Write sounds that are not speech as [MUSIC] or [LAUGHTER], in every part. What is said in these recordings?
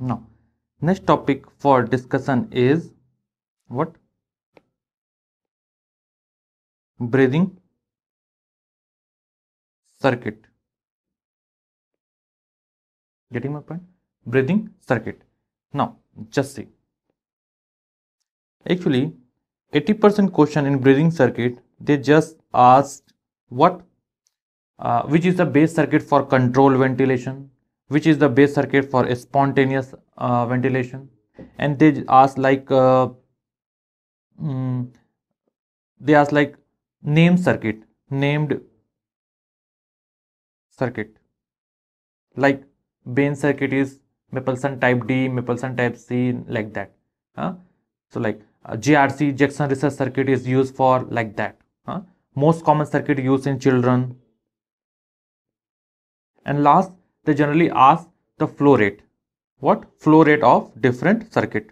now next topic for discussion is what breathing circuit getting my point breathing circuit now just see actually 80% question in breathing circuit they just asked what uh, which is the base circuit for control ventilation which is the base circuit for spontaneous uh, ventilation and they ask like uh, mm, they ask like name circuit named circuit like Bain circuit is Mapleson type D, Mapleson type C like that. Huh? So like uh, GRC Jackson research circuit is used for like that. Huh? Most common circuit used in children. And last they generally ask the flow rate. What flow rate of different circuit.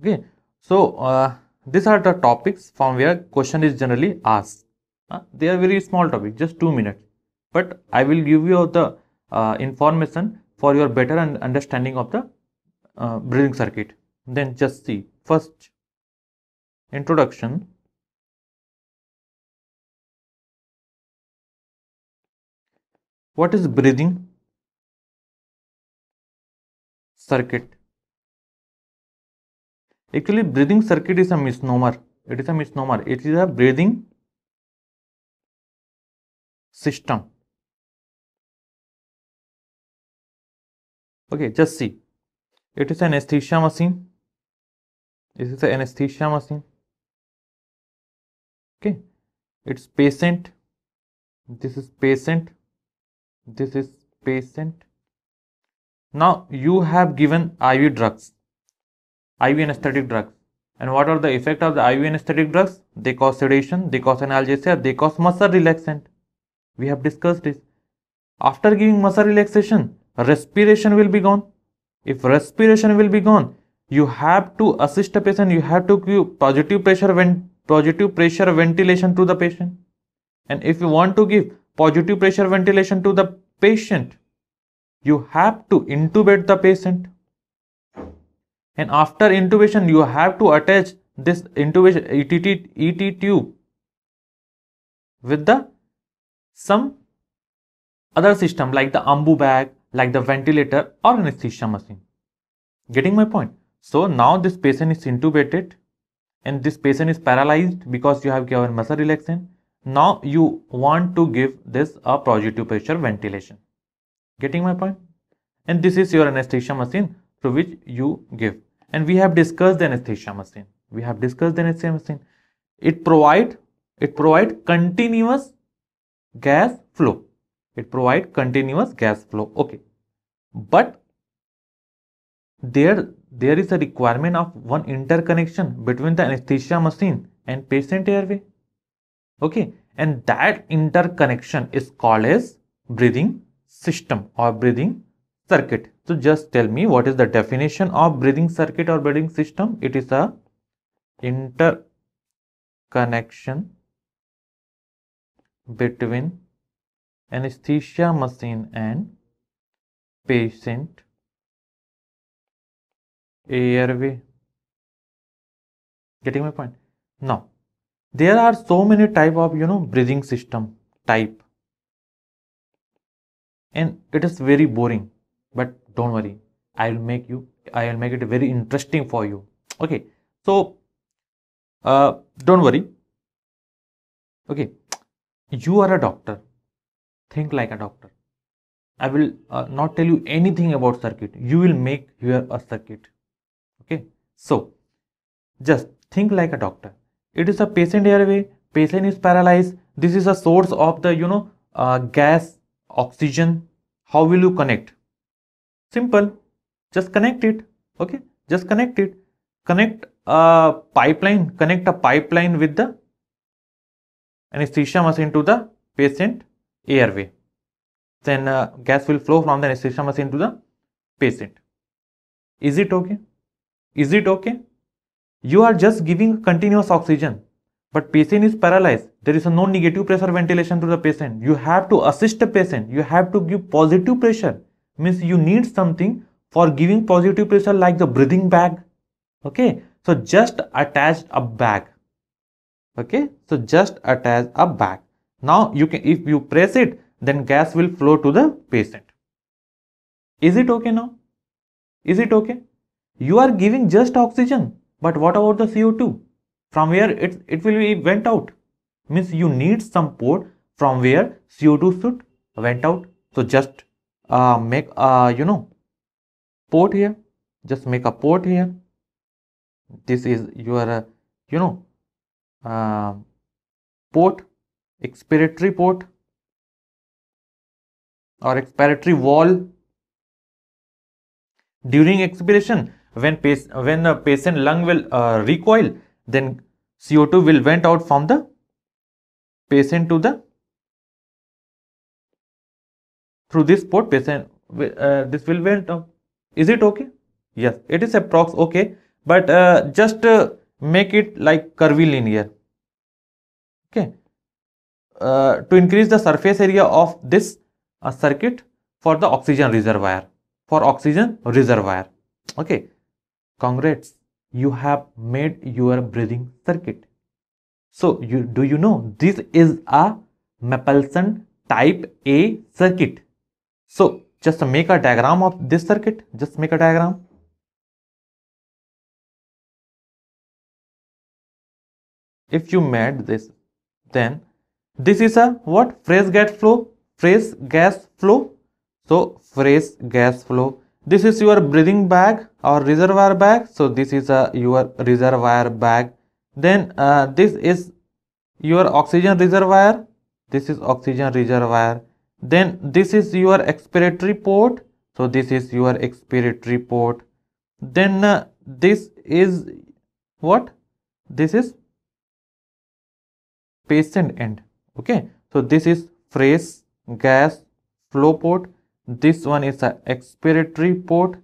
Okay, so uh, these are the topics from where question is generally asked. Uh, they are very small topic, just two minutes. But I will give you the uh, information for your better understanding of the uh, breathing circuit. Then just see first introduction what is breathing circuit actually breathing circuit is a misnomer it is a misnomer it is a breathing system okay just see it is an anesthesia machine this is an anesthesia machine okay it's patient this is patient this is patient now you have given iv drugs iv anesthetic drugs and what are the effect of the iv anesthetic drugs they cause sedation they cause analgesia they cause muscle relaxant we have discussed this after giving muscle relaxation respiration will be gone if respiration will be gone you have to assist a patient you have to give positive pressure when positive pressure ventilation to the patient and if you want to give positive pressure ventilation to the patient you have to intubate the patient and after intubation you have to attach this intubation ET, ET tube with the some other system like the ambu bag like the ventilator or anesthesia machine getting my point so now this patient is intubated and this patient is paralyzed because you have given muscle relaxant now you want to give this a positive pressure ventilation. Getting my point? And this is your anesthesia machine through which you give. And we have discussed the anesthesia machine. We have discussed the anesthesia machine. It provide it provide continuous gas flow. It provide continuous gas flow. Okay. But there there is a requirement of one interconnection between the anesthesia machine and patient airway okay and that interconnection is called as breathing system or breathing circuit so just tell me what is the definition of breathing circuit or breathing system it is a interconnection between anesthesia machine and patient airway getting my point now there are so many type of you know breathing system type and it is very boring but don't worry i will make you i will make it very interesting for you okay so uh, don't worry okay you are a doctor think like a doctor i will uh, not tell you anything about circuit you will make here a circuit okay so just think like a doctor it is a patient airway patient is paralyzed this is a source of the you know uh, gas oxygen how will you connect simple just connect it okay just connect it connect a pipeline connect a pipeline with the anesthesia machine to the patient airway then uh, gas will flow from the anesthesia machine to the patient is it okay is it okay you are just giving continuous oxygen. But patient is paralyzed. There is a no negative pressure ventilation to the patient. You have to assist the patient. You have to give positive pressure. Means you need something for giving positive pressure like the breathing bag. Okay. So just attach a bag. Okay. So just attach a bag. Now you can, if you press it, then gas will flow to the patient. Is it okay now? Is it okay? You are giving just oxygen but what about the CO2? From where it, it will be went out? Means you need some port from where CO2 should went out. So just uh, make uh, you know port here. Just make a port here. This is your uh, you know uh, port expiratory port or expiratory wall during expiration when, when a patient lung will uh, recoil, then CO2 will vent out from the patient to the through this port patient uh, this will vent out. Is it okay? Yes, it is approx okay, but uh, just uh, make it like curvilinear. Okay, uh, to increase the surface area of this uh, circuit for the oxygen reservoir for oxygen reservoir. Okay, Congrats, you have made your breathing circuit. So you, do you know this is a Mapelson type A circuit. So just make a diagram of this circuit. Just make a diagram. If you made this, then this is a what? Phrase gas flow. Phrase gas flow. So phrase gas flow. This is your breathing bag our reservoir bag so this is a your reservoir bag then uh, this is your oxygen reservoir this is oxygen reservoir then this is your expiratory port so this is your expiratory port then uh, this is what this is patient end okay so this is fresh gas flow port this one is a expiratory port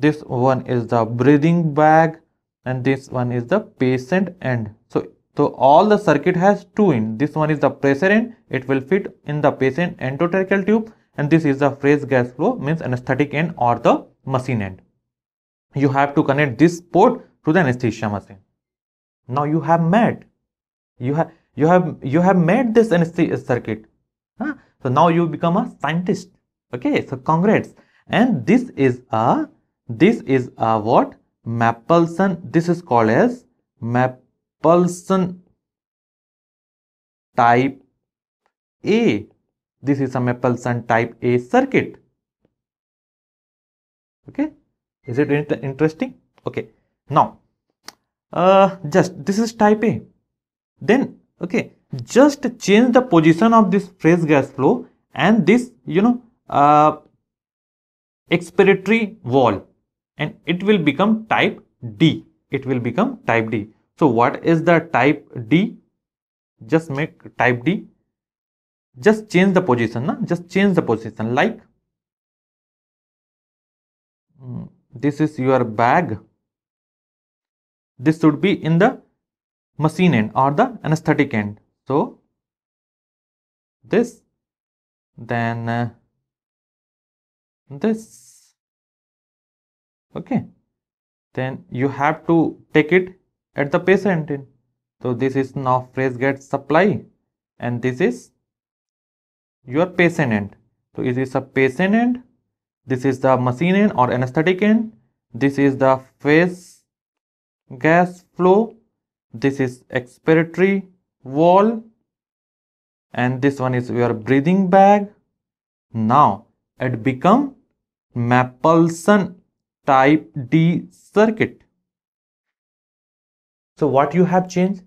this one is the breathing bag and this one is the patient end so so all the circuit has two in this one is the pressure end it will fit in the patient endotracheal tube and this is the phase gas flow means anesthetic end or the machine end you have to connect this port to the anesthesia machine now you have made you have you have you have made this anesthesia circuit huh? so now you become a scientist okay so congrats and this is a this is a what Mapleson this is called as Mapleson type A this is a Mapleson type A circuit okay is it inter interesting okay now uh, just this is type A then okay just change the position of this fresh gas flow and this you know uh, expiratory wall and it will become type D. It will become type D. So what is the type D? Just make type D. Just change the position. Na? Just change the position like mm, this is your bag. This should be in the machine end or the anesthetic end. So this then uh, this okay then you have to take it at the patient in so this is now phrase get supply and this is your patient end so it is a patient end this is the machine end or anesthetic end this is the phase gas flow this is expiratory wall and this one is your breathing bag now it become mapleson type D circuit. So what you have changed?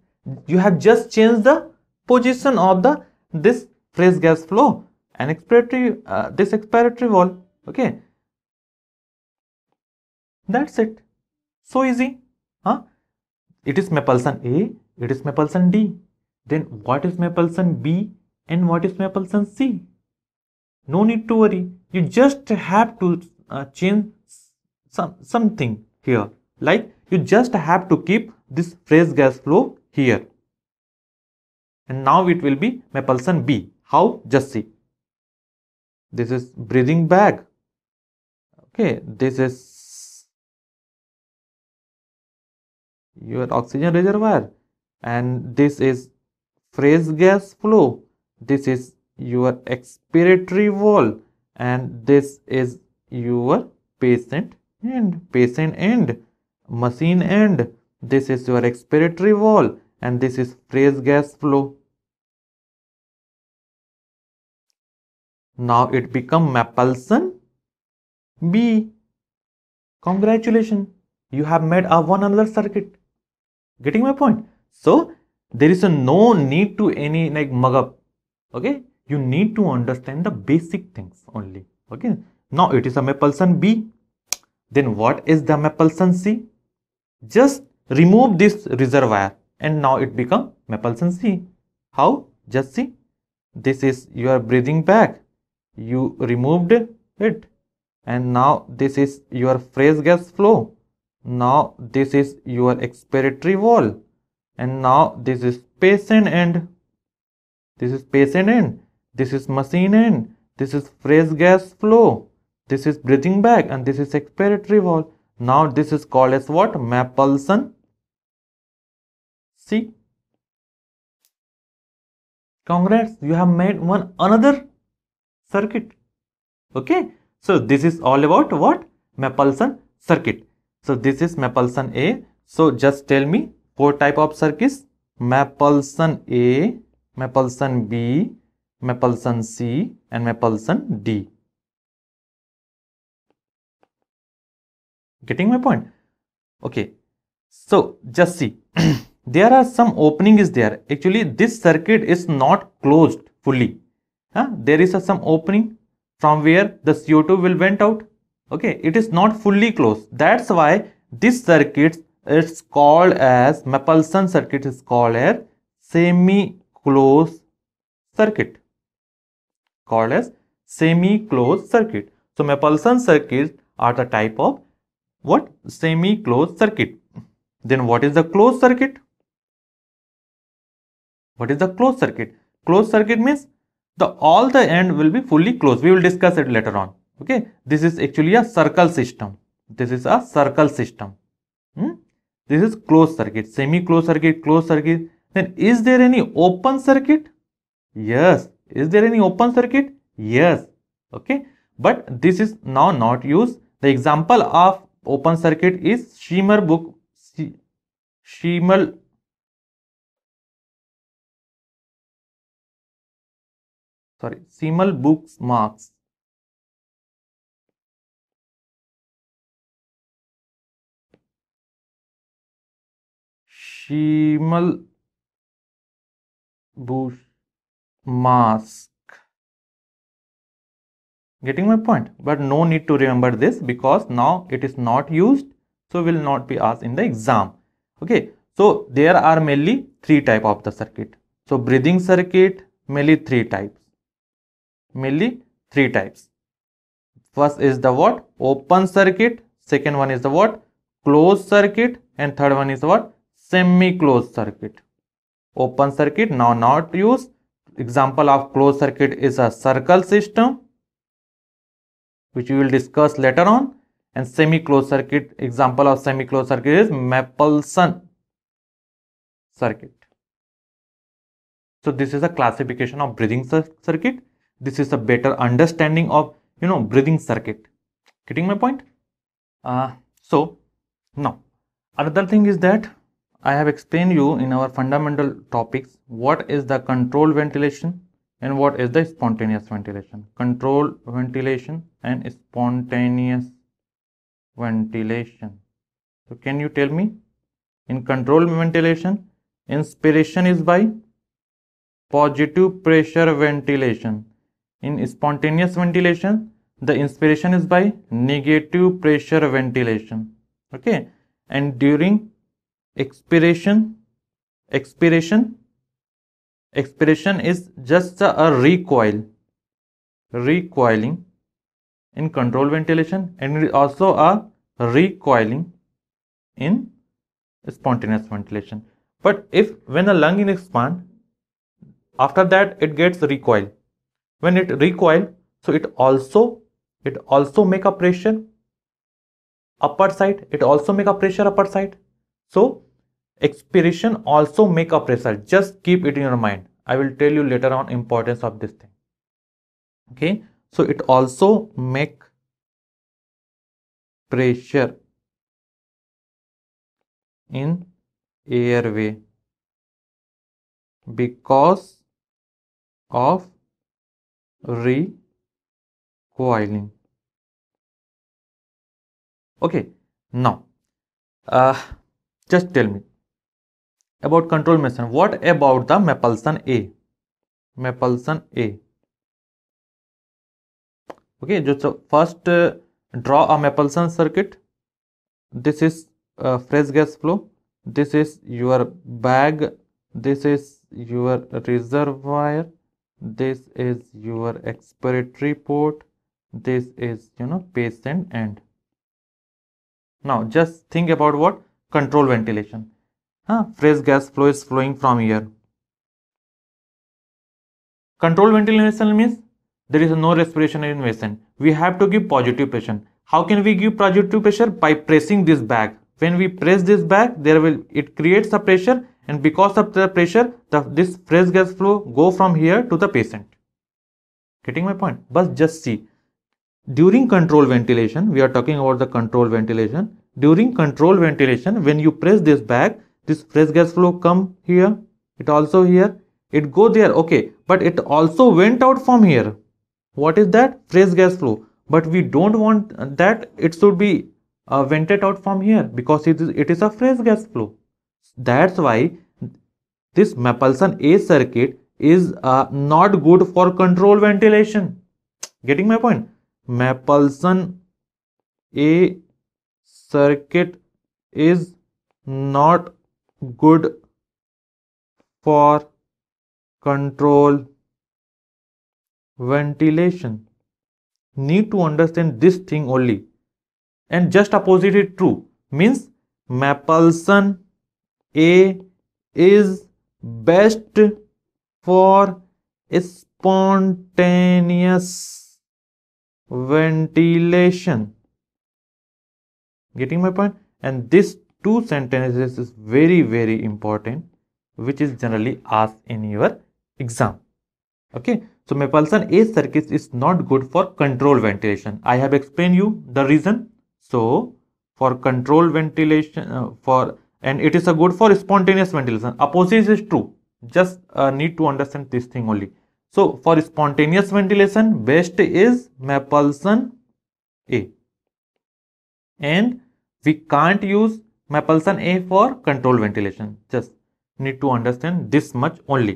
You have just changed the position of the this phase gas flow and expiratory uh, this expiratory wall. Okay, that's it. So easy, huh? It is Mapleson A. It is Mapleson D. Then what is Mapleson B and what is Mapleson C? No need to worry. You just have to uh, change some something here like you just have to keep this fresh gas flow here and now it will be my Mepulsion B how just see this is breathing bag okay this is your oxygen reservoir and this is fresh gas flow this is your expiratory wall and this is your patient end, patient end, machine end. This is your expiratory wall and this is phase gas flow. Now it become Mapelson B. Congratulations, you have made a one another circuit. Getting my point? So there is a no need to any like mug up. Okay, you need to understand the basic things only. Okay, now it is a Mapelson B. Then what is the Mapleton C? Just remove this reservoir and now it become Mapleton C. How? Just see. This is your breathing bag. You removed it. And now this is your fresh gas flow. Now this is your expiratory wall. And now this is patient end. This is patient end. This is machine end. This is fresh gas flow. This is breathing bag and this is expiratory wall. Now this is called as what? Mapleson See, Congrats, you have made one another circuit. Okay, so this is all about what? Mapleson circuit. So this is Mapleson A. So just tell me four type of circuits. Mapleson A, Mapleson B, Mapleson C and Mapleson D. Getting my point? Okay. So just see, [CLEARS THROAT] there are some opening is there. Actually, this circuit is not closed fully. Huh? There is a, some opening from where the CO2 will vent out. Okay, it is not fully closed. That's why this circuit is called as Mapelson circuit is called as semi-closed circuit. Called as semi-closed circuit. So Mapelson circuits are the type of what semi closed circuit then what is the closed circuit what is the closed circuit closed circuit means the all the end will be fully closed we will discuss it later on okay this is actually a circle system this is a circle system hmm? this is closed circuit semi closed circuit closed circuit then is there any open circuit yes is there any open circuit yes okay but this is now not used the example of open circuit is shimmer book शीमल sorry सीमल books marks शीमल bush mask Getting my point? But no need to remember this because now it is not used. So will not be asked in the exam. Okay. So there are mainly three type of the circuit. So breathing circuit mainly three types. Mainly three types. First is the what? Open circuit. Second one is the what? Closed circuit. And third one is what? Semi-closed circuit. Open circuit now not used. Example of closed circuit is a circle system which we will discuss later on. And semi-closed circuit, example of semi-closed circuit is Mapleson circuit. So this is a classification of breathing circuit. This is a better understanding of, you know, breathing circuit. Getting my point? Uh, so now another thing is that I have explained you in our fundamental topics what is the control ventilation and what is the spontaneous ventilation Control ventilation and spontaneous ventilation so can you tell me in control ventilation inspiration is by positive pressure ventilation in spontaneous ventilation the inspiration is by negative pressure ventilation okay and during expiration expiration expiration is just a recoil recoiling in control ventilation and also a recoiling in spontaneous ventilation but if when a lung in expand after that it gets recoil when it recoil so it also it also make a pressure upper side it also make a pressure upper side so expiration also make a pressure. just keep it in your mind i will tell you later on importance of this thing okay so it also make pressure in airway because of recoiling okay now uh, just tell me about control mechanism what about the mepulsion a Mepulsion a okay just uh, first uh, draw a mepulsion circuit this is uh, fresh gas flow this is your bag this is your reservoir this is your expiratory port this is you know patient end now just think about what control ventilation Huh? Fresh gas flow is flowing from here. Control ventilation means there is no respiration in vessel. We have to give positive pressure. How can we give positive pressure? By pressing this bag. When we press this bag, there will it creates a pressure and because of the pressure, the, this fresh gas flow go from here to the patient. Getting my point? But just see. During control ventilation, we are talking about the control ventilation. During control ventilation, when you press this bag, this fresh gas flow come here it also here it go there okay but it also went out from here what is that fresh gas flow but we don't want that it should be uh, vented out from here because it is, it is a fresh gas flow that's why this Mapelson A circuit is uh, not good for control ventilation getting my point Mapelson A circuit is not good for control ventilation need to understand this thing only and just opposite it true means Mapleson A is best for spontaneous ventilation getting my point and this two sentences is very very important which is generally asked in your exam okay so Mepulsion A circuit is not good for control ventilation I have explained you the reason so for control ventilation uh, for and it is a good for spontaneous ventilation opposite is true just uh, need to understand this thing only so for spontaneous ventilation best is Mepulsion A and we can't use Mapelson A for control ventilation. Just need to understand this much only.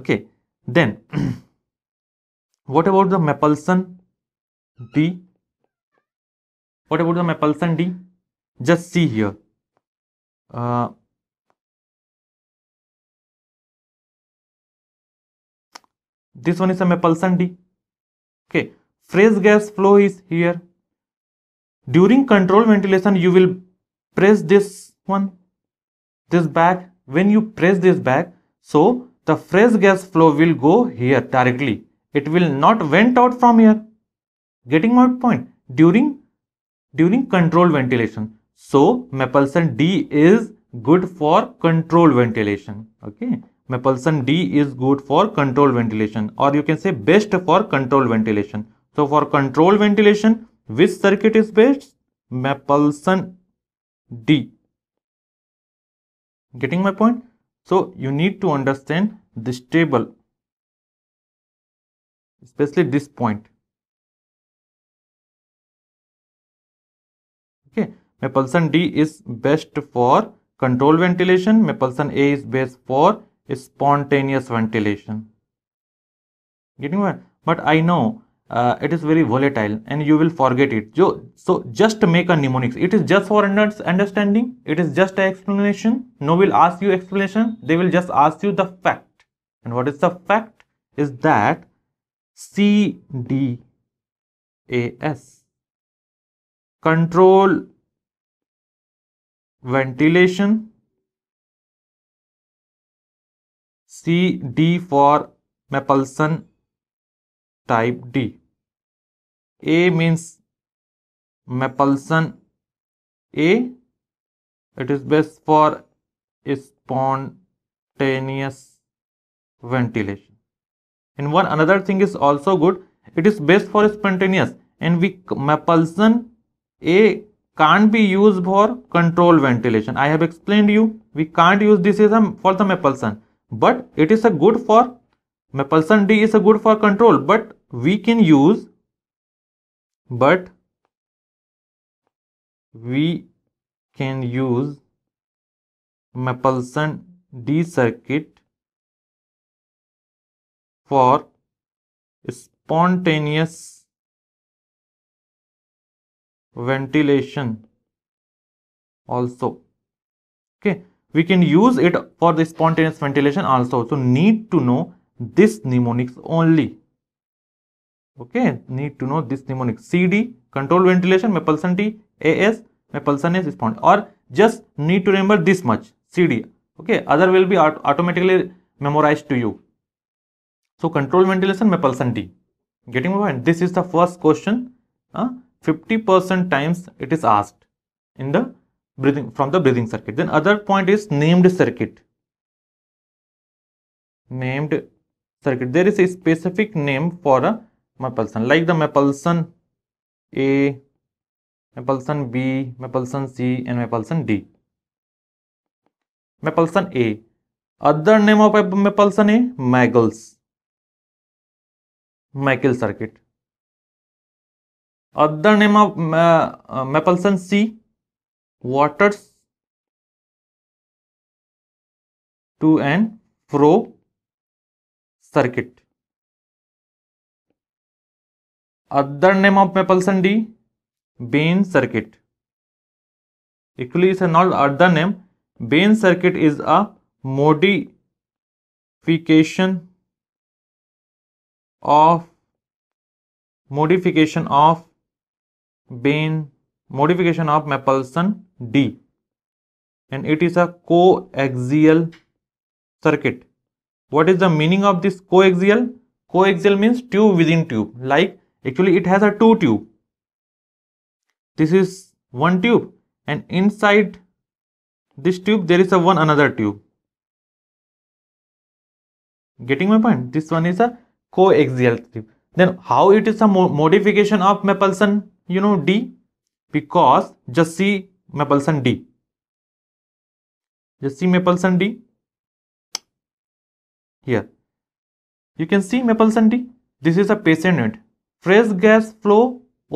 Okay. Then, [CLEARS THROAT] what about the Mapelson D? What about the Mapelson D? Just see here. Uh, this one is a Mapelson D. Okay. Phrase gas flow is here. During control ventilation, you will press this one this back when you press this back so the fresh gas flow will go here directly it will not vent out from here getting my point during during control ventilation so mepulsin d is good for control ventilation okay mepulsin d is good for control ventilation or you can say best for control ventilation so for control ventilation which circuit is best mepulsin D. Getting my point? So you need to understand this table, especially this point. Okay, Mapleson D is best for control ventilation, Mapleson A is best for spontaneous ventilation. Getting my? But I know uh, it is very volatile and you will forget it so, so just make a mnemonics it is just for understanding it is just an explanation no will ask you explanation they will just ask you the fact and what is the fact is that c d a s control ventilation C D for Mapleson type D a means Mapleson A. It is best for spontaneous ventilation. And one another thing is also good. It is best for spontaneous and we Mapleson A can't be used for control ventilation. I have explained you. We can't use this as a, for the Mapleson. But it is a good for Mapleson D is a good for control. But we can use but we can use Mapleson D circuit for spontaneous ventilation also okay we can use it for the spontaneous ventilation also so need to know this mnemonics only okay need to know this mnemonic cd control ventilation My pulsant t as में is s respond Or just need to remember this much cd okay other will be automatically memorized to you so control ventilation My pulsant t getting my point this is the first question 50% uh, times it is asked in the breathing from the breathing circuit then other point is named circuit named circuit there is a specific name for a mepulsion like the mepulsion a mepulsion b mepulsion c and mepulsion d mepulsion a other name of mepulsion a magles michael circuit other name of uh, uh, mepulsion c waters to and fro circuit other name of Mapleson D Bain circuit Equally, it's not other name Bain circuit is a modification of modification of Bain modification of Mapleson D and it is a coaxial circuit what is the meaning of this coaxial coaxial means tube within tube like actually it has a two tube this is one tube and inside this tube there is a one another tube getting my point this one is a coaxial tube then how it is a mo modification of mapleson you know d because just see mapleson d just see mapleson d here you can see mapleson d this is a patient fresh gas flow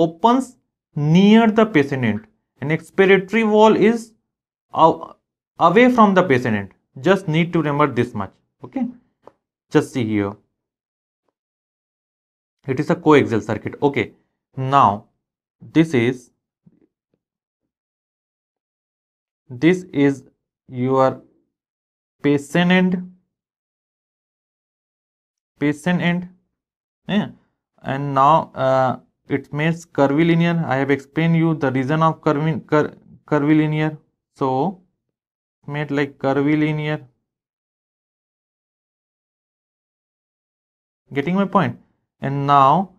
opens near the patient and expiratory wall is away from the patient just need to remember this much okay just see here it is a coaxial circuit okay now this is this is your patient end patient end yeah and now uh, it makes curvilinear i have explained you the reason of cur curvilinear so made like curvilinear getting my point and now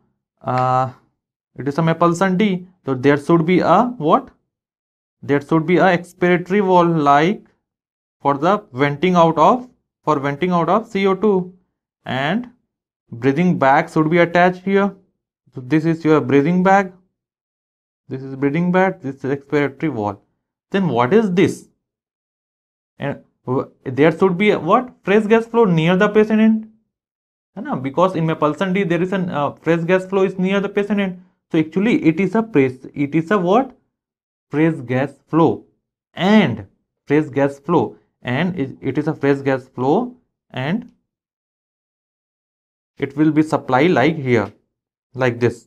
uh, it is a mapleson d so there should be a what there should be a expiratory wall like for the venting out of for venting out of co2 and breathing bag should be attached here so this is your breathing bag this is breathing bag this is expiratory wall then what is this and there should be what fresh gas flow near the patient end no, because in my pulsation d there is an uh, fresh gas flow is near the patient end so actually it is a press it is a what fresh gas flow and fresh gas flow and it is a fresh gas flow and it will be supply like here like this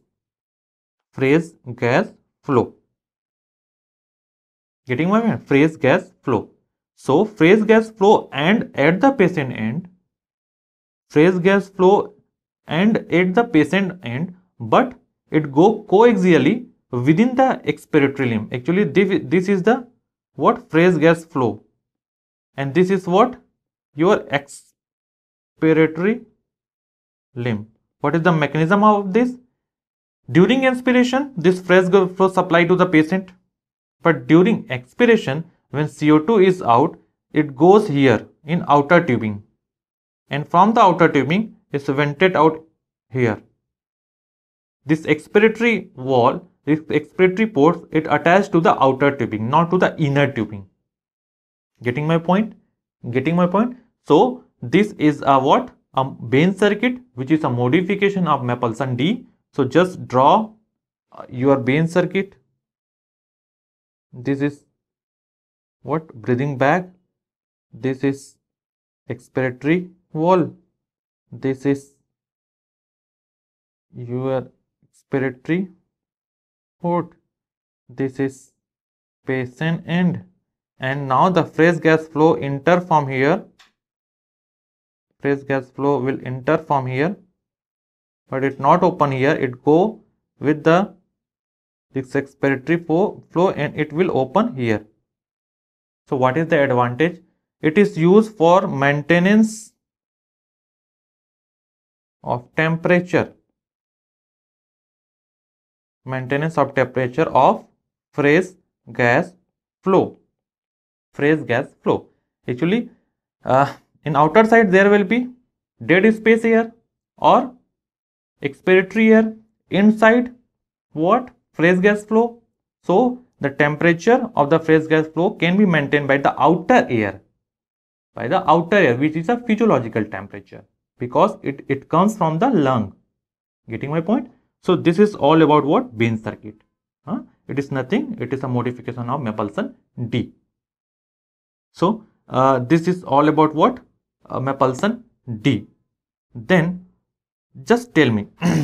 phrase gas flow getting my point phrase gas flow so phrase gas flow and at the patient end phrase gas flow and at the patient end but it go coaxially within the expiratory limb actually this is the what phrase gas flow and this is what your expiratory limb. What is the mechanism of this? During inspiration, this fresh flow supply to the patient. But during expiration, when CO2 is out, it goes here in outer tubing. And from the outer tubing, it's vented out here. This expiratory wall, this expiratory pores, it attached to the outer tubing, not to the inner tubing. Getting my point? Getting my point? So, this is a what? a Bain circuit which is a modification of Mapleson D. So just draw uh, your Bain circuit. This is what breathing bag. This is expiratory wall. This is your expiratory port. This is patient end. And now the fresh gas flow enter from here trace gas flow will enter from here but it not open here it go with the expiratory flow, flow and it will open here so what is the advantage it is used for maintenance of temperature maintenance of temperature of phase gas flow phase gas flow actually uh, in outer side there will be dead space air or expiratory air inside what phase gas flow so the temperature of the phase gas flow can be maintained by the outer air by the outer air which is a physiological temperature because it, it comes from the lung getting my point so this is all about what Bain circuit huh? it is nothing it is a modification of Mapleson D so uh, this is all about what uh, my pulsation d then just tell me [CLEARS THROAT]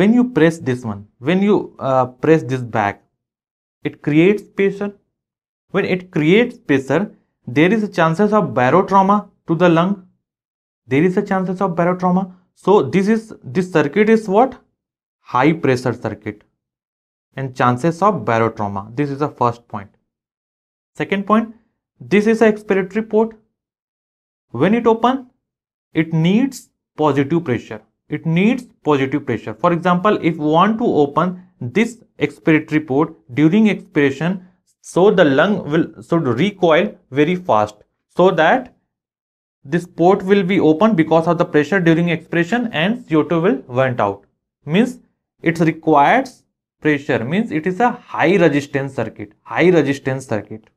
when you press this one when you uh, press this back it creates pressure when it creates pressure there is a chances of barotrauma to the lung there is a chances of barotrauma so this is this circuit is what high pressure circuit and chances of barotrauma this is the first point second point this is a expiratory port when it open it needs positive pressure it needs positive pressure for example if we want to open this expiratory port during expiration so the lung will should recoil very fast so that this port will be open because of the pressure during expiration and CO2 will vent out means it requires pressure means it is a high resistance circuit high resistance circuit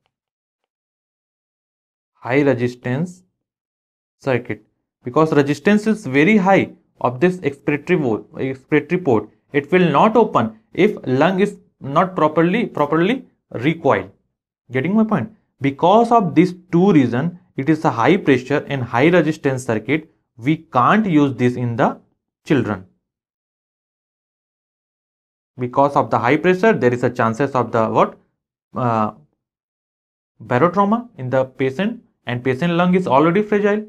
high resistance circuit. Because resistance is very high of this expiratory, expiratory port, it will not open if lung is not properly properly recoiled. Getting my point? Because of these two reasons, it is a high pressure and high resistance circuit. We can't use this in the children. Because of the high pressure, there is a chances of the what? Uh, barotrauma in the patient and patient lung is already fragile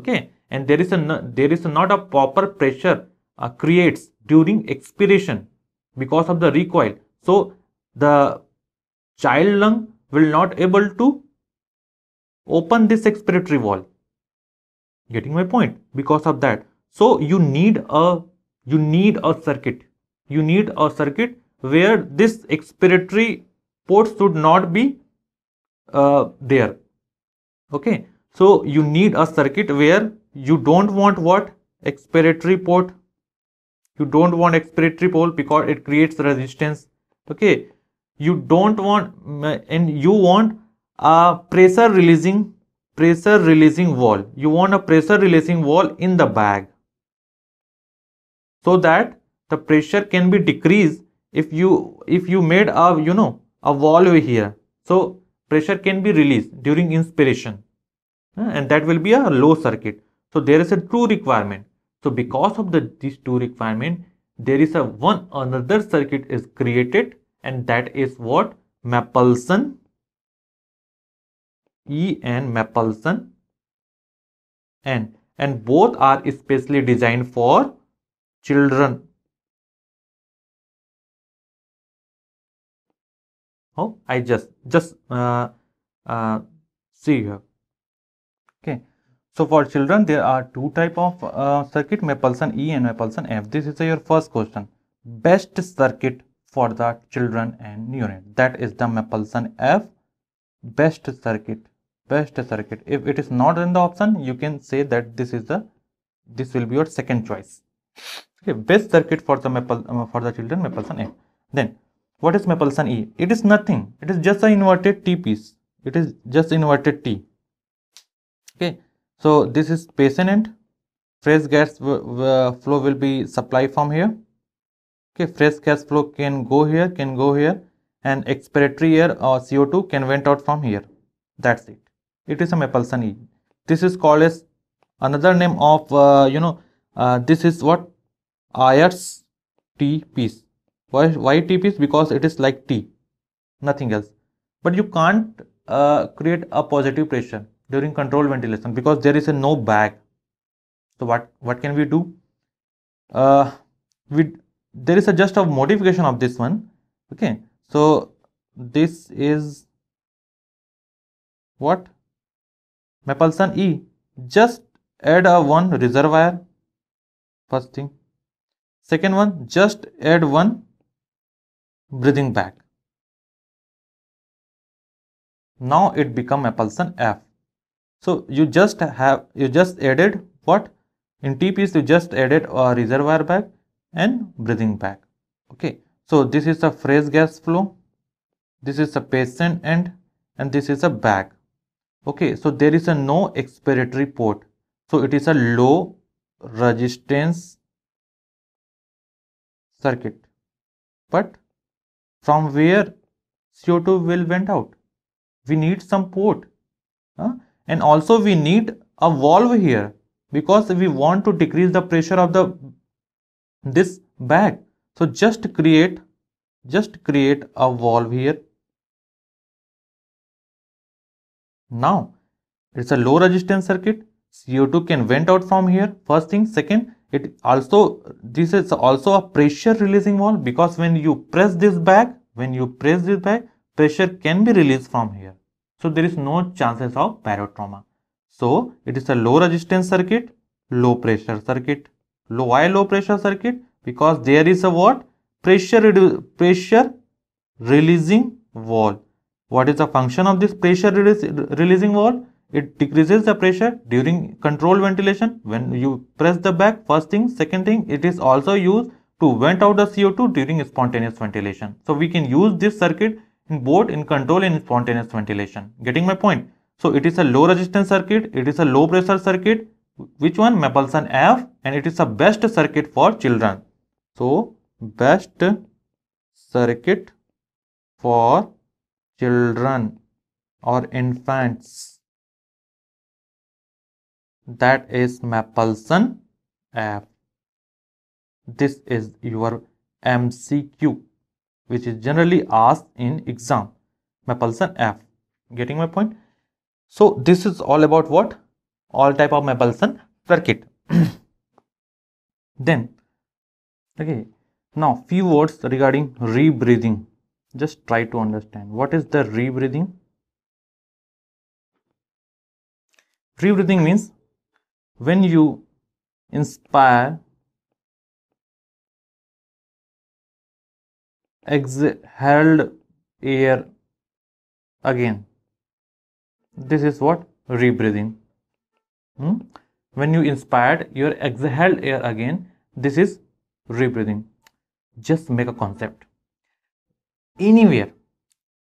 okay and there is a there is a not a proper pressure uh, creates during expiration because of the recoil so the child lung will not able to open this expiratory wall getting my point because of that so you need a you need a circuit you need a circuit where this expiratory port should not be uh, there okay so you need a circuit where you don't want what? Expiratory port. You don't want expiratory pole because it creates resistance. Okay. You don't want and you want a pressure releasing pressure releasing wall. You want a pressure releasing wall in the bag so that the pressure can be decreased if you if you made a you know a wall here. So pressure can be released during inspiration and that will be a low circuit. So there is a true requirement. So because of the, these two requirement, there is a one another circuit is created and that is what Mapleson E and Mapleson N and both are specially designed for children. Oh, I just just uh, uh, see here. So for children, there are two type of uh, circuit, Mapulsion E and Mapulsion F. This is uh, your first question. Best circuit for the children and unit. That is the Mapulsion F. Best circuit. Best circuit. If it is not in the option, you can say that this is the this will be your second choice. Okay, best circuit for the Maple uh, for the children Mapulsion F. Then what is Mapulsion E? It is nothing. It is just an inverted T piece. It is just inverted T. Okay so this is patient end fresh gas flow will be supply from here okay fresh gas flow can go here can go here and expiratory air or co2 can vent out from here that's it it is a mepulsion this is called as another name of uh, you know uh, this is what irs t piece why, why t piece because it is like t nothing else but you can't uh, create a positive pressure during controlled ventilation because there is a no bag so what what can we do uh, we there is a just a modification of this one okay so this is what mapleson e just add a one reservoir first thing second one just add one breathing bag now it become mapleson f so you just have you just added what in T piece you just added a reservoir bag and breathing bag. Okay. So this is a fresh gas flow. This is a patient end and this is a bag. Okay. So there is a no expiratory port. So it is a low resistance circuit. But from where CO2 will vent out? We need some port. Huh? and also we need a valve here because we want to decrease the pressure of the this bag so just create just create a valve here now it's a low resistance circuit co2 can vent out from here first thing second it also this is also a pressure releasing valve because when you press this back when you press this back pressure can be released from here so there is no chances of barotrauma. So it is a low resistance circuit, low pressure circuit. Low, why low pressure circuit? Because there is a what? Pressure, pressure releasing wall. What is the function of this pressure release, releasing wall? It decreases the pressure during controlled ventilation. When you press the back, first thing, second thing, it is also used to vent out the CO2 during spontaneous ventilation. So we can use this circuit both in control and spontaneous ventilation. Getting my point? So it is a low resistance circuit, it is a low pressure circuit. Which one? Mapleson F and it is a best circuit for children. So best circuit for children or infants. That is Mapleson F. This is your MCQ which is generally asked in exam My pulsion F getting my point so this is all about what all type of my pulsion circuit [CLEARS THROAT] then okay now few words regarding rebreathing just try to understand what is the rebreathing rebreathing means when you inspire exhaled air again. This is what rebreathing. Hmm? When you inspired, your exhaled air again. This is rebreathing. Just make a concept. Anywhere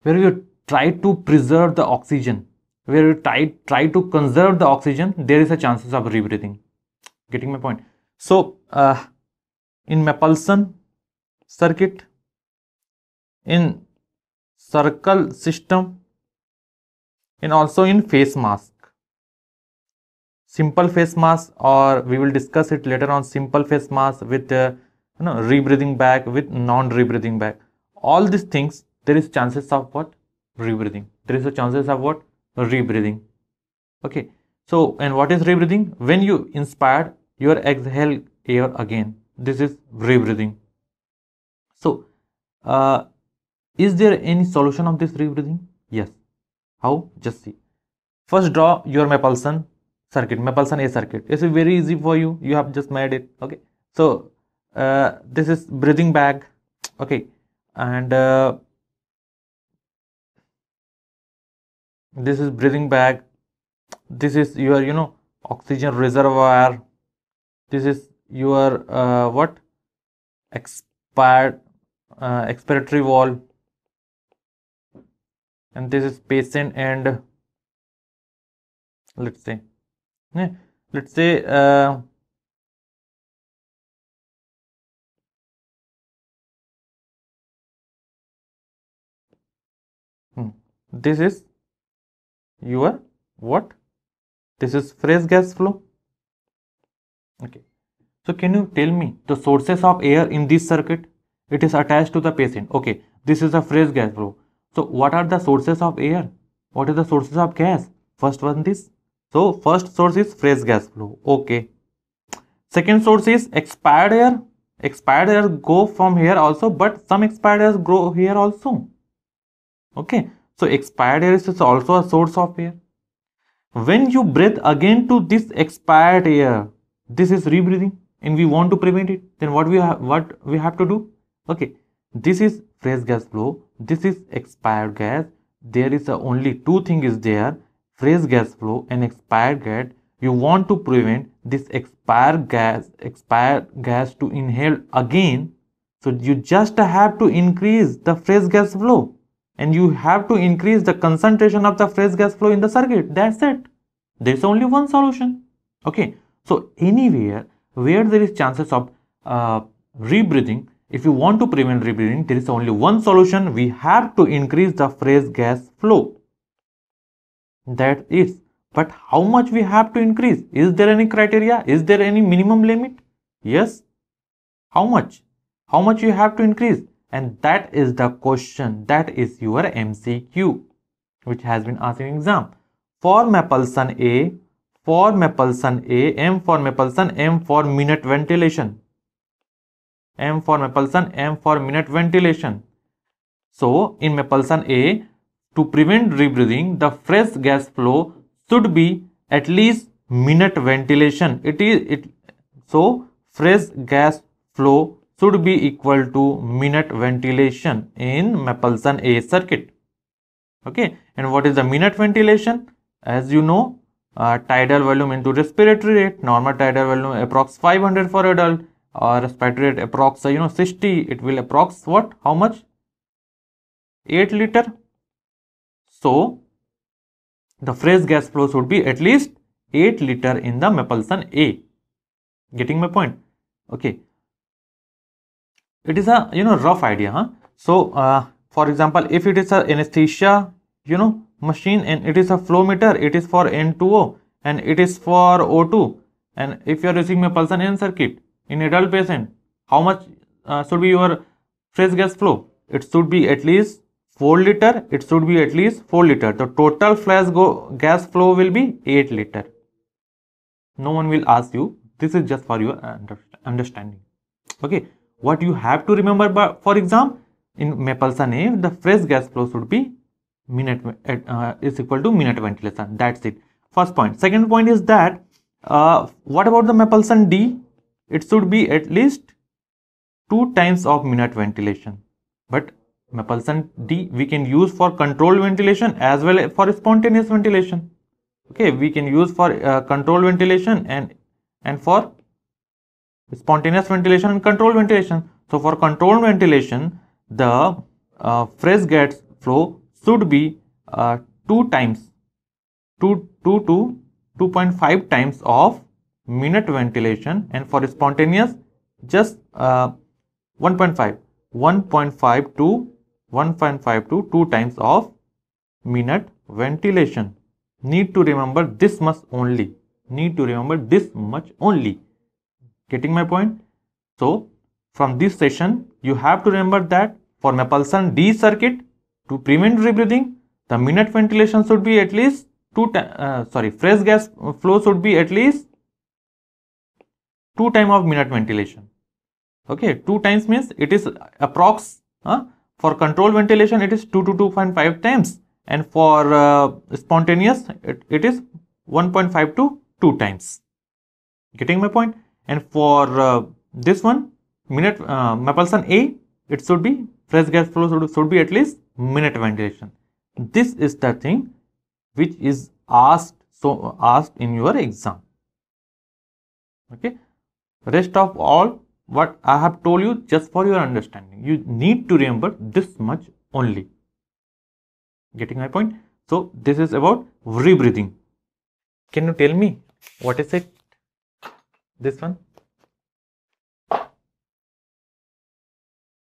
where you try to preserve the oxygen, where you try, try to conserve the oxygen, there is a chances of rebreathing. Getting my point? So, uh, in Mapelson circuit, in circle system and also in face mask simple face mask or we will discuss it later on simple face mask with uh, you know rebreathing back with non rebreathing back all these things there is chances of what rebreathing there is a chances of what rebreathing okay so and what is rebreathing when you inspired your exhale air again this is rebreathing so uh, is there any solution of this rebreathing? Yes. How? Just see. First draw your Mapleson circuit, Mapleson A circuit. It's very easy for you. You have just made it. Okay. So uh, this is breathing bag. Okay. And uh, this is breathing bag. This is your, you know, oxygen reservoir. This is your uh, what? Expired uh, expiratory wall and this is patient and let's say yeah, let's say uh, hmm, this is your what this is fresh gas flow okay so can you tell me the sources of air in this circuit it is attached to the patient okay this is a fresh gas flow so what are the sources of air? What are the sources of gas? First one is so first source is fresh gas flow. Okay. Second source is expired air. Expired air go from here also, but some expired air grow here also. Okay. So expired air is also a source of air. When you breathe again to this expired air, this is rebreathing, and we want to prevent it. Then what we have, what we have to do? Okay. This is fresh gas flow this is expired gas. There is only two things is there, fresh gas flow and expired gas. You want to prevent this expired gas, expired gas to inhale again. So you just have to increase the fresh gas flow and you have to increase the concentration of the fresh gas flow in the circuit. That's it. There's only one solution. Okay. So anywhere where there is chances of uh, rebreathing, if you want to prevent rebreathing, there is only one solution. We have to increase the fresh gas flow. That is. But how much we have to increase? Is there any criteria? Is there any minimum limit? Yes. How much? How much you have to increase? And that is the question. That is your MCQ, which has been asked in exam. For Mapleson A, for Mapleson A, M for Mapleson, M for minute ventilation m for mepulsion m for minute ventilation so in mepulsion a to prevent rebreathing the fresh gas flow should be at least minute ventilation it is it so fresh gas flow should be equal to minute ventilation in Mapleson A circuit. Okay, and what is the minute ventilation? As you know, uh, tidal volume into respiratory rate, normal tidal volume approx 500 for adult or rate approx you know 60 it will approx what how much 8 liter so the fresh gas flow should be at least 8 liter in the Mapleson A getting my point okay it is a you know rough idea huh so uh, for example if it is a anesthesia you know machine and it is a flow meter it is for N2O and it is for O2 and if you are using Mapleson N circuit in adult patient how much uh, should be your fresh gas flow it should be at least 4 liter it should be at least 4 liter the total flash gas flow will be 8 liter no one will ask you this is just for your understanding okay what you have to remember for exam in mapalsa A, the fresh gas flow should be minute uh, is equal to minute ventilation that's it first point second point is that uh, what about the mapleson d it should be at least two times of minute ventilation. But Mapelson D we can use for controlled ventilation as well as for spontaneous ventilation. Okay, we can use for uh, controlled ventilation and and for spontaneous ventilation and controlled ventilation. So for controlled ventilation, the uh, fresh gas flow should be uh, two times, two two to 2.5 times of minute ventilation and for spontaneous just uh, 1.5 1.5 to 1.5 to 2 times of minute ventilation need to remember this much only need to remember this much only getting my point so from this session you have to remember that for Mapleson D circuit to prevent rebreathing the minute ventilation should be at least two uh, sorry fresh gas flow should be at least two time of minute ventilation. Okay, two times means it is approx uh, for control ventilation it is 2 to 2.5 times and for uh, spontaneous it, it is 1.5 to 2 times. Getting my point? And for uh, this one minute uh, Mapleson A it should be fresh gas flow should, should be at least minute ventilation. This is the thing which is asked so asked in your exam. Okay. Rest of all what I have told you just for your understanding. You need to remember this much only. Getting my point? So this is about rebreathing. Can you tell me what is it? This one?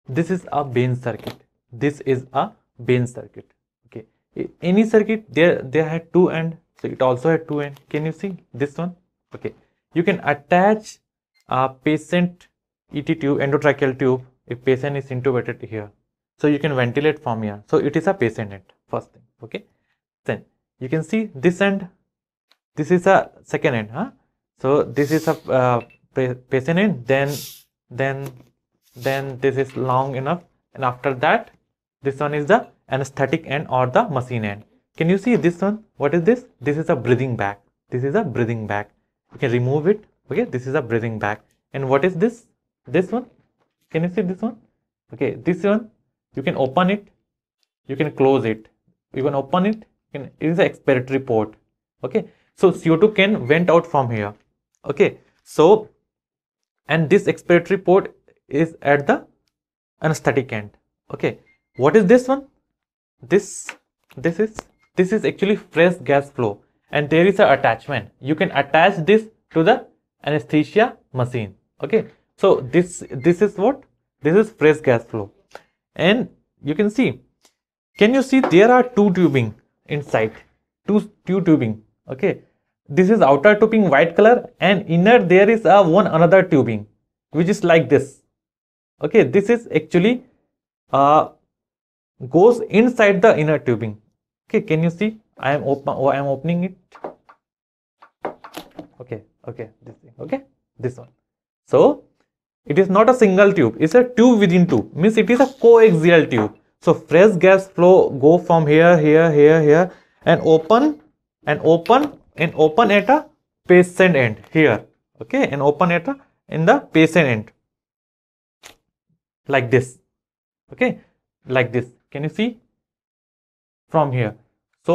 This is a Bain circuit. This is a Bain circuit. Okay. Any circuit there they had two end. So it also had two end. Can you see this one? Okay. You can attach a patient ET tube, endotracheal tube, if patient is intubated here. So you can ventilate from here. So it is a patient end, first thing, okay. Then you can see this end, this is a second end, huh? So this is a uh, patient end, then, then, then this is long enough. And after that, this one is the anesthetic end or the machine end. Can you see this one? What is this? This is a breathing bag. This is a breathing bag. You can remove it okay this is a breathing bag and what is this this one can you see this one okay this one you can open it you can close it you can open it can, it is an expiratory port okay so co2 can vent out from here okay so and this expiratory port is at the anesthetic end okay what is this one this this is this is actually fresh gas flow and there is an attachment you can attach this to the anesthesia machine okay so this this is what this is fresh gas flow and you can see can you see there are two tubing inside two two tubing okay this is outer tubing white color and inner there is a one another tubing which is like this okay this is actually uh goes inside the inner tubing okay can you see i am open. i am opening it okay okay this thing okay this one so it is not a single tube it's a tube within tube means it is a coaxial tube so fresh gas flow go from here here here here and open and open and open at a patient end here okay and open at a in the patient end like this okay like this can you see from here so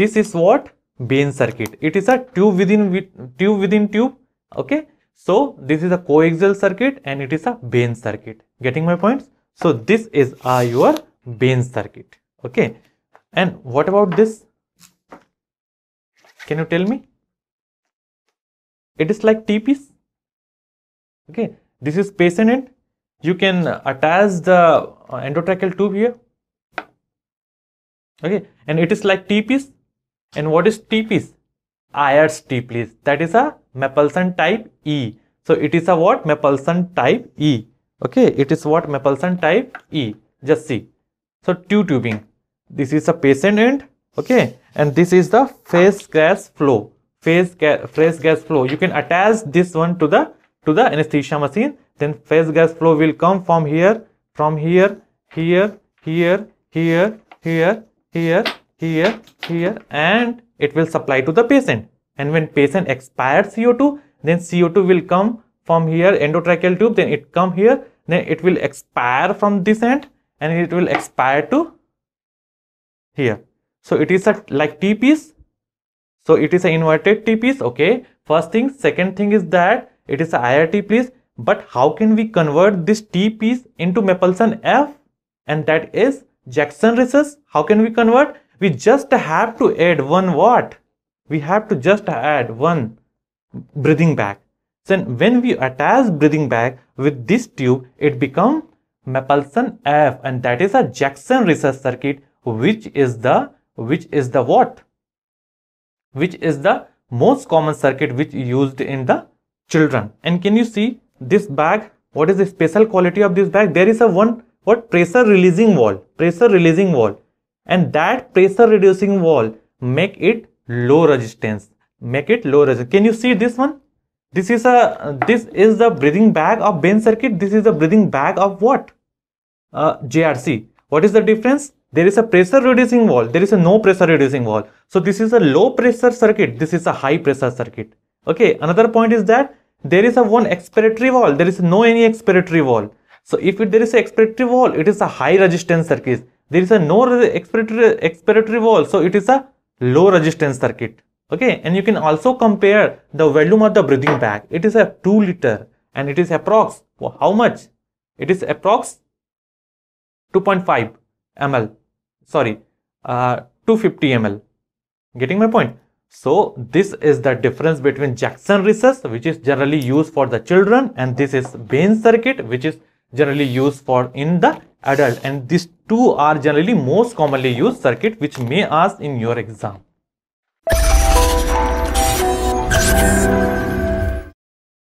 this is what Bain circuit. It is a tube within tube within tube. Okay. So this is a coaxial circuit and it is a Bain circuit. Getting my points? So this is uh, your Bain circuit. Okay. And what about this? Can you tell me? It is like T-piece. Okay. This is patient end. You can attach the uh, endotracheal tube here. Okay. And it is like T-piece and what is TPIS? IRS TPIS. That is a Mapleson type E. So it is a what? Mapleson type E. Okay, it is what? Mapleson type E. Just see. So two tubing. This is a patient end. Okay, and this is the phase gas flow. Phase, ga phase gas flow. You can attach this one to the to the anesthesia machine. Then phase gas flow will come from here, from here, here, here, here, here, here, here, here and it will supply to the patient. And when patient expires CO2, then CO2 will come from here endotracheal tube, then it come here, then it will expire from this end and it will expire to here. So it is a like T piece. So it is an inverted T piece. Okay. First thing. Second thing is that it is a IRT piece. But how can we convert this T piece into Mapleson F? And that is Jackson recess. How can we convert? we just have to add one what? We have to just add one breathing bag. Then when we attach breathing bag with this tube, it becomes Mapelson F and that is a Jackson research circuit which is the which is the what? Which is the most common circuit which used in the children. And can you see this bag? What is the special quality of this bag? There is a one what pressure releasing wall, pressure releasing wall and that pressure reducing wall make it low resistance make it low resistance can you see this one this is a this is the breathing bag of bend circuit this is the breathing bag of what uh, jrc what is the difference there is a pressure reducing wall there is a no pressure reducing wall so this is a low pressure circuit this is a high pressure circuit okay another point is that there is a one expiratory wall there is no any expiratory wall so if it, there is a expiratory wall it is a high resistance circuit there is a no expiratory, expiratory wall so it is a low resistance circuit okay and you can also compare the volume of the breathing bag it is a 2 liter and it is approx how much it is approx 2.5 ml sorry uh, 250 ml getting my point so this is the difference between Jackson recess which is generally used for the children and this is Bain circuit which is generally used for in the adult and these two are generally most commonly used circuit which may ask in your exam